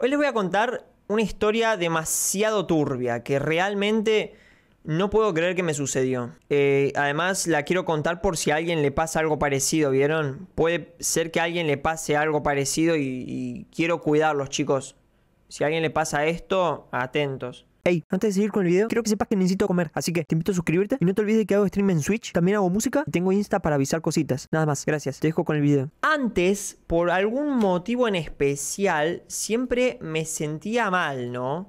Hoy les voy a contar una historia demasiado turbia que realmente no puedo creer que me sucedió. Eh, además, la quiero contar por si a alguien le pasa algo parecido, ¿vieron? Puede ser que a alguien le pase algo parecido y, y quiero cuidarlos, chicos. Si a alguien le pasa esto, atentos. Hey, antes de seguir con el video, quiero que sepas que necesito comer, así que te invito a suscribirte y no te olvides que hago stream en Switch, también hago música tengo Insta para avisar cositas. Nada más, gracias, te dejo con el video. Antes, por algún motivo en especial, siempre me sentía mal, ¿no?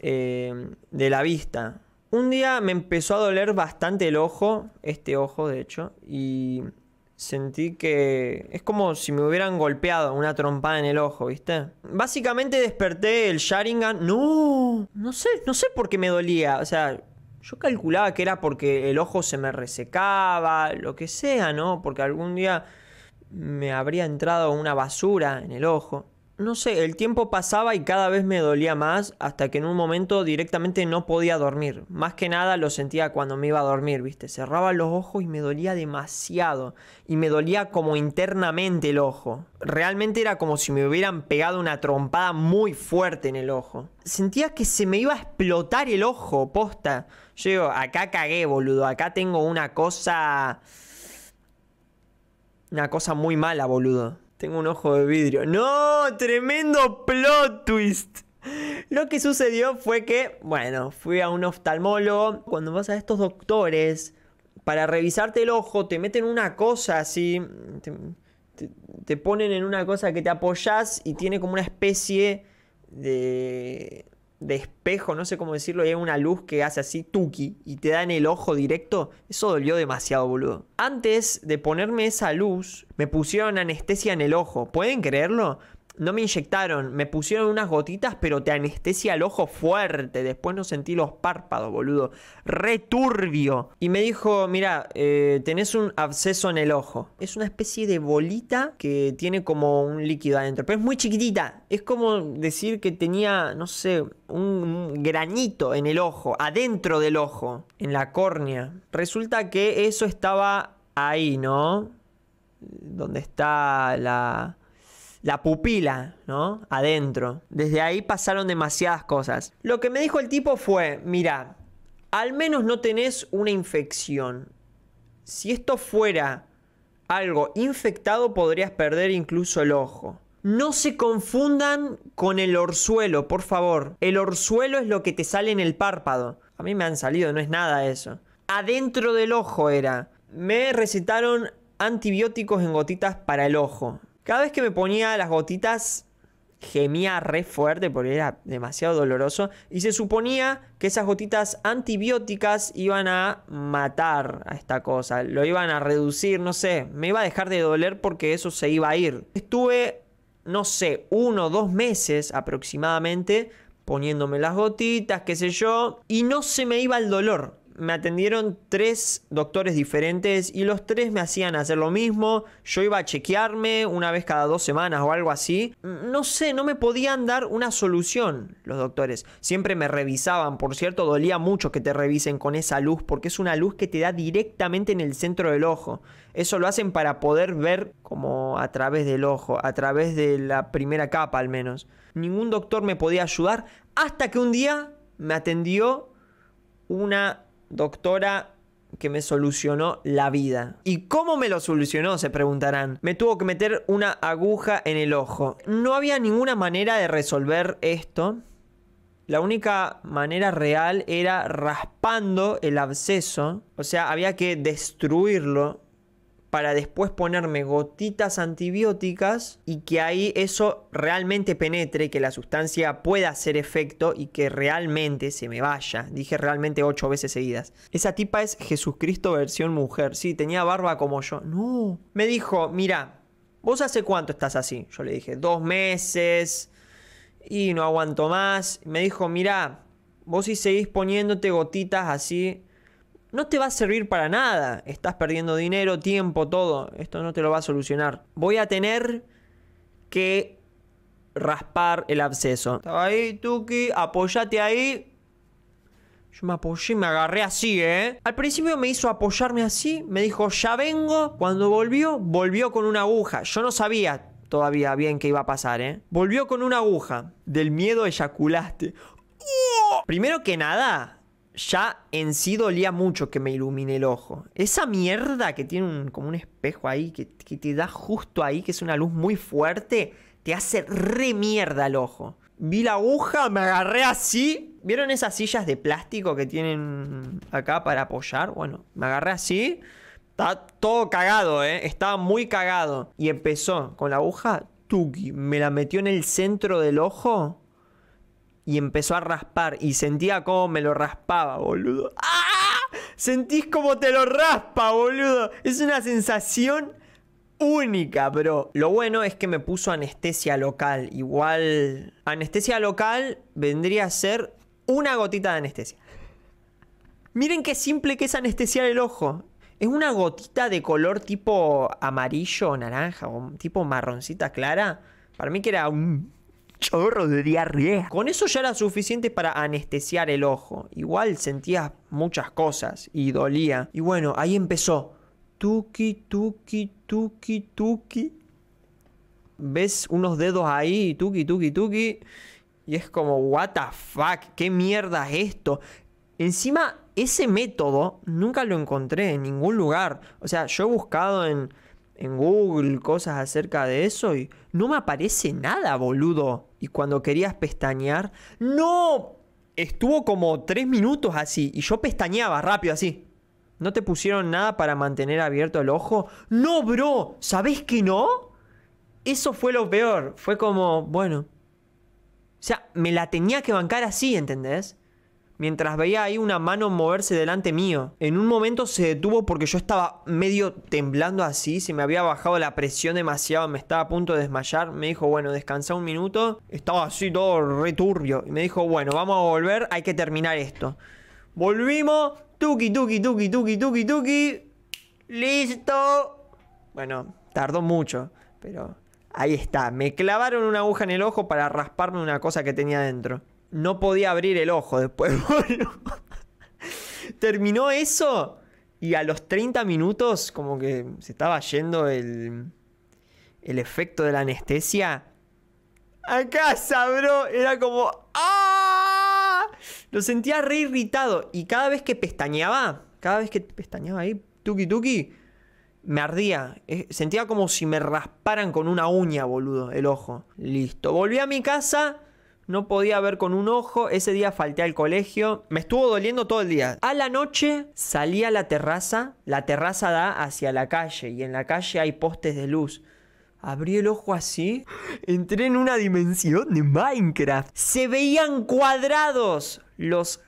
Em, de la vista. Un día me empezó a doler bastante el ojo, este ojo de hecho, y Sentí que es como si me hubieran golpeado una trompada en el ojo, ¿viste? Básicamente desperté el Sharingan. No, no sé, no sé por qué me dolía. O sea, yo calculaba que era porque el ojo se me resecaba, lo que sea, ¿no? Porque algún día me habría entrado una basura en el ojo no sé, el tiempo pasaba y cada vez me dolía más hasta que en un momento directamente no podía dormir. Más que nada lo sentía cuando me iba a dormir, viste. Cerraba los ojos y me dolía demasiado. Y me dolía como internamente el ojo. Realmente era como si me hubieran pegado una trompada muy fuerte en el ojo. Sentía que se me iba a explotar el ojo, posta. Yo digo, acá cagué, boludo. Acá tengo una cosa... Una cosa muy mala, boludo. Tengo un ojo de vidrio. ¡No! ¡Tremendo plot twist! Lo que sucedió fue que, bueno, fui a un oftalmólogo. Cuando vas a estos doctores, para revisarte el ojo, te meten una cosa así. Te, te ponen en una cosa que te apoyas y tiene como una especie de de espejo, no sé cómo decirlo, y hay una luz que hace así tuki y te da en el ojo directo, eso dolió demasiado, boludo. Antes de ponerme esa luz, me pusieron anestesia en el ojo, ¿pueden creerlo? no me inyectaron, me pusieron unas gotitas, pero te anestesia el ojo fuerte. Después no sentí los párpados, boludo. Returbio. Y me dijo, mira, eh, tenés un absceso en el ojo. Es una especie de bolita que tiene como un líquido adentro, pero es muy chiquitita. Es como decir que tenía, no sé, un granito en el ojo, adentro del ojo, en la córnea. Resulta que eso estaba ahí, ¿no? Donde está la la pupila, ¿no? Adentro. Desde ahí pasaron demasiadas cosas. Lo que me dijo el tipo fue, mira, al menos no tenés una infección. Si esto fuera algo infectado podrías perder incluso el ojo. No se confundan con el orzuelo, por favor. El orzuelo es lo que te sale en el párpado. A mí me han salido, no es nada eso. Adentro del ojo era. Me recetaron antibióticos en gotitas para el ojo. Cada vez que me ponía las gotitas gemía re fuerte porque era demasiado doloroso y se suponía que esas gotitas antibióticas iban a matar a esta cosa, lo iban a reducir, no sé, me iba a dejar de doler porque eso se iba a ir. Estuve, no sé, uno o dos meses aproximadamente poniéndome las gotitas, qué sé yo, y no se me iba el dolor me atendieron tres doctores diferentes y los tres me hacían hacer lo mismo. Yo iba a chequearme una vez cada dos semanas o algo así. No sé, no me podían dar una solución los doctores. Siempre me revisaban, por cierto, dolía mucho que te revisen con esa luz porque es una luz que te da directamente en el centro del ojo. Eso lo hacen para poder ver como a través del ojo, a través de la primera capa al menos. Ningún doctor me podía ayudar hasta que un día me atendió una doctora que me solucionó la vida. ¿Y cómo me lo solucionó? Se preguntarán. Me tuvo que meter una aguja en el ojo. No había ninguna manera de resolver esto. La única manera real era raspando el absceso, o sea, había que destruirlo para después ponerme gotitas antibióticas y que ahí eso realmente penetre, que la sustancia pueda hacer efecto y que realmente se me vaya. Dije realmente ocho veces seguidas. Esa tipa es Jesucristo versión mujer. Sí, tenía barba como yo. No. Me dijo, mira, ¿vos hace cuánto estás así? Yo le dije, dos meses y no aguanto más. Me dijo, mira, vos si seguís poniéndote gotitas así no te va a servir para nada. Estás perdiendo dinero, tiempo, todo. Esto no te lo va a solucionar. Voy a tener que raspar el absceso. Estaba ahí, Tuki, apóyate ahí. Yo me apoyé, me agarré así, ¿eh? Al principio me hizo apoyarme así, me dijo, ya vengo. Cuando volvió, volvió con una aguja. Yo no sabía todavía bien qué iba a pasar, ¿eh? Volvió con una aguja. Del miedo eyaculaste. ¡Oh! Primero que nada, ya en sí dolía mucho que me ilumine el ojo. Esa mierda que tiene como un espejo ahí, que, te da justo ahí, que es una luz muy fuerte, te hace re mierda el ojo. Vi la aguja, me agarré así. ¿Vieron esas sillas de plástico que tienen acá para apoyar? Bueno, me agarré así. Está todo cagado, ¿eh? Estaba muy cagado. Y empezó con la aguja, Tuki, me la metió en el centro del ojo y empezó a raspar y sentía cómo me lo raspaba, boludo. ¡Ah! Sentís como te lo raspa, boludo. Es una sensación única, bro. Lo bueno es que me puso anestesia local. Igual anestesia local vendría a ser una gotita de anestesia. Miren qué simple que es anestesiar el ojo. Es una gotita de color tipo amarillo, o naranja o tipo marroncita clara. Para mí que era un chorro de diarrea. Con eso ya era suficiente para anestesiar el ojo. Igual sentías muchas cosas y dolía. Y bueno, ahí empezó. Tuki, tuki, tuki, tuki. Ves unos dedos ahí, tuki, tuki, tuki. Y es como, what the fuck, qué mierda es esto. Encima, ese método nunca lo encontré en ningún lugar. O sea, yo he buscado en en Google cosas acerca de eso y no me aparece nada, boludo. Y cuando querías pestañear, no, estuvo como tres minutos así y yo pestañeaba rápido así. ¿No te pusieron nada para mantener abierto el ojo? No, bro, sabes que no? Eso fue lo peor, fue como, bueno. O sea, me la tenía que bancar así, ¿entendés? mientras veía ahí una mano moverse delante mío. En un momento se detuvo porque yo estaba medio temblando así, se me había bajado la presión demasiado, me estaba a punto de desmayar. Me dijo, bueno, descansa un minuto. Estaba así todo returbio. Y me dijo, bueno, vamos a volver, hay que terminar esto. Volvimos, tuki, tuki, tuki, tuki, tuki, tuki. Listo. Bueno, tardó mucho, pero ahí está. Me clavaron una aguja en el ojo para rasparme una cosa que tenía dentro no podía abrir el ojo después. terminó eso y a los 30 minutos como que se estaba yendo el, el efecto de la anestesia. A casa, bro. Era como... ¡Ah! Lo sentía re irritado y cada vez que pestañeaba, cada vez que pestañeaba ahí, tuki tuki, me ardía. Sentía como si me rasparan con una uña, boludo, el ojo. Listo. Volví a mi casa no podía ver con un ojo, ese día falté al colegio, me estuvo doliendo todo el día. A la noche salí a la terraza, la terraza da hacia la calle y en la calle hay postes de luz. Abrí el ojo así, entré en una dimensión de Minecraft. Se veían cuadrados los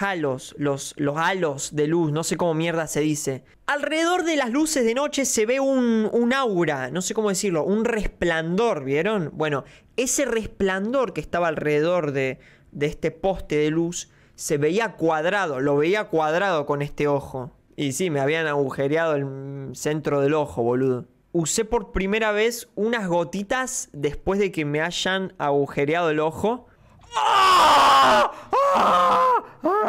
halos, los, los halos de luz, no sé cómo mierda se dice. Alrededor de las luces de noche se ve un, un aura, no sé cómo decirlo, un resplandor, ¿vieron? Bueno, ese resplandor que estaba alrededor de, de este poste de luz se veía cuadrado, lo veía cuadrado con este ojo. Y sí, me habían agujereado el centro del ojo, boludo. Usé por primera vez unas gotitas después de que me hayan agujereado el ojo. ¡Ah! ¡Ah!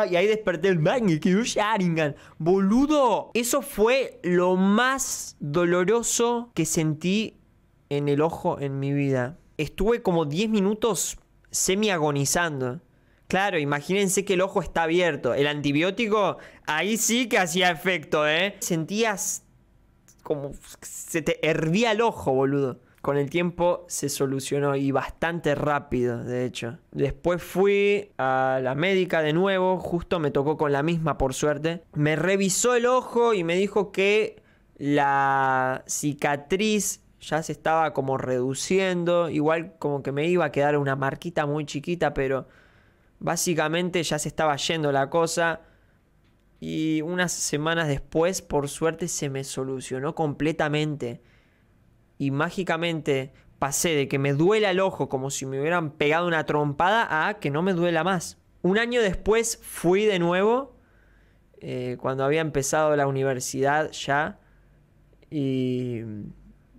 y ahí desperté el mangue, y quedó Sharingan. Boludo, eso fue lo más doloroso que sentí en el ojo en mi vida. Estuve como 10 minutos semi agonizando. Claro, imagínense que el ojo está abierto. El antibiótico ahí sí que hacía efecto, ¿eh? Sentías como se te hervía el ojo, boludo con el tiempo se solucionó y bastante rápido, de hecho. Después fui a la médica de nuevo, justo me tocó con la misma por suerte. Me revisó el ojo y me dijo que la cicatriz ya se estaba como reduciendo, igual como que me iba a quedar una marquita muy chiquita, pero básicamente ya se estaba yendo la cosa. Y unas semanas después, por suerte, se me solucionó completamente y mágicamente pasé de que me duela el ojo como si me hubieran pegado una trompada a que no me duela más. Un año después fui de nuevo, eh, cuando había empezado la universidad ya, y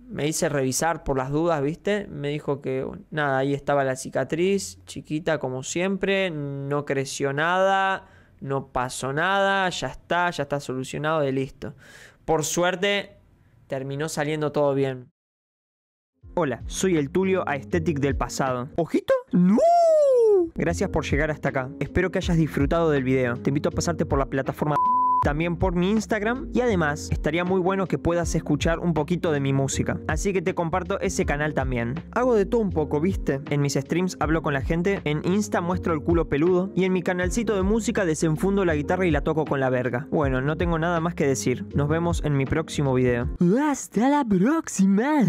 me hice revisar por las dudas, ¿viste? Me dijo que nada, ahí estaba la cicatriz, chiquita como siempre, no creció nada, no pasó nada, ya está, ya está solucionado y listo. Por suerte terminó saliendo todo bien. Hola, soy el Tulio Aesthetic del pasado. ¿Ojito? ¡No! Gracias por llegar hasta acá. Espero que hayas disfrutado del video. Te invito a pasarte por la plataforma también por mi Instagram y además estaría muy bueno que puedas escuchar un poquito de mi música. Así que te comparto ese canal también. Hago de todo un poco, ¿viste? En mis streams hablo con la gente, en Insta muestro el culo peludo y en mi canalcito de música desenfundo la guitarra y la toco con la verga. Bueno, no tengo nada más que decir. Nos vemos en mi próximo video. Hasta la próxima.